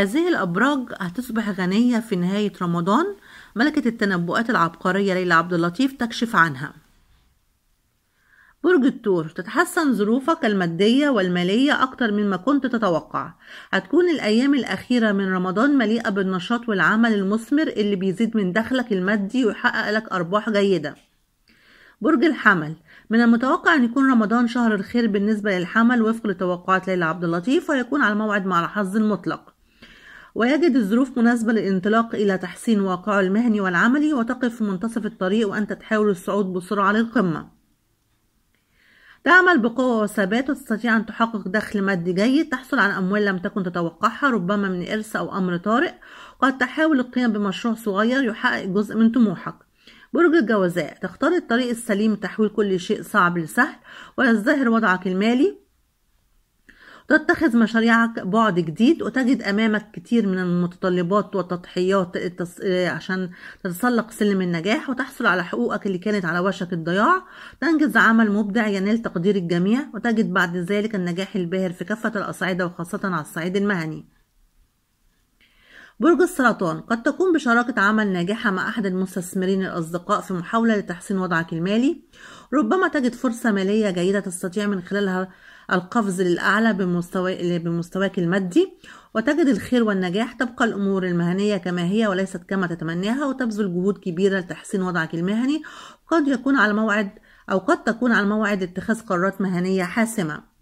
هذه الأبراج هتصبح غنية في نهاية رمضان ملكة التنبؤات العبقرية ليلى عبد اللطيف تكشف عنها برج الثور تتحسن ظروفك المادية والمالية أكتر مما كنت تتوقع هتكون الأيام الأخيرة من رمضان مليئة بالنشاط والعمل المثمر اللي بيزيد من دخلك المادي ويحقق لك أرباح جيدة برج الحمل من المتوقع أن يكون رمضان شهر الخير بالنسبة للحمل وفق لتوقعات ليلى عبد اللطيف ويكون على موعد مع الحظ المطلق ويجد الظروف مناسبة للانطلاق إلى تحسين واقعه المهني والعملي وتقف في منتصف الطريق وأنت تحاول الصعود بسرعة للقمة تعمل بقوة وثبات وتستطيع أن تحقق دخل مادي جيد تحصل على أموال لم تكن تتوقعها ربما من إرث أو أمر طارئ قد تحاول القيام بمشروع صغير يحقق جزء من طموحك برج الجوزاء تختار الطريق السليم تحويل كل شيء صعب لسهل ويزدهر وضعك المالي تتخذ مشاريعك بعد جديد وتجد أمامك كتير من المتطلبات والتضحيات آه، آه، عشان تتسلق سلم النجاح وتحصل على حقوقك اللي كانت على وشك الضياع تنجز عمل مبدع ينال تقدير الجميع وتجد بعد ذلك النجاح الباهر في كافة الأصعدة وخاصة على الصعيد المهني برج السرطان قد تكون بشراكة عمل ناجحة مع أحد المستثمرين الأصدقاء في محاولة لتحسين وضعك المالي ربما تجد فرصة مالية جيدة تستطيع من خلالها القفز للأعلى بمستوى بمستواك المادي وتجد الخير والنجاح تبقى الأمور المهنية كما هي وليست كما تتمناها وتبذل جهود كبيرة لتحسين وضعك المهني قد يكون على موعد أو قد تكون على موعد اتخاذ قرارات مهنية حاسمة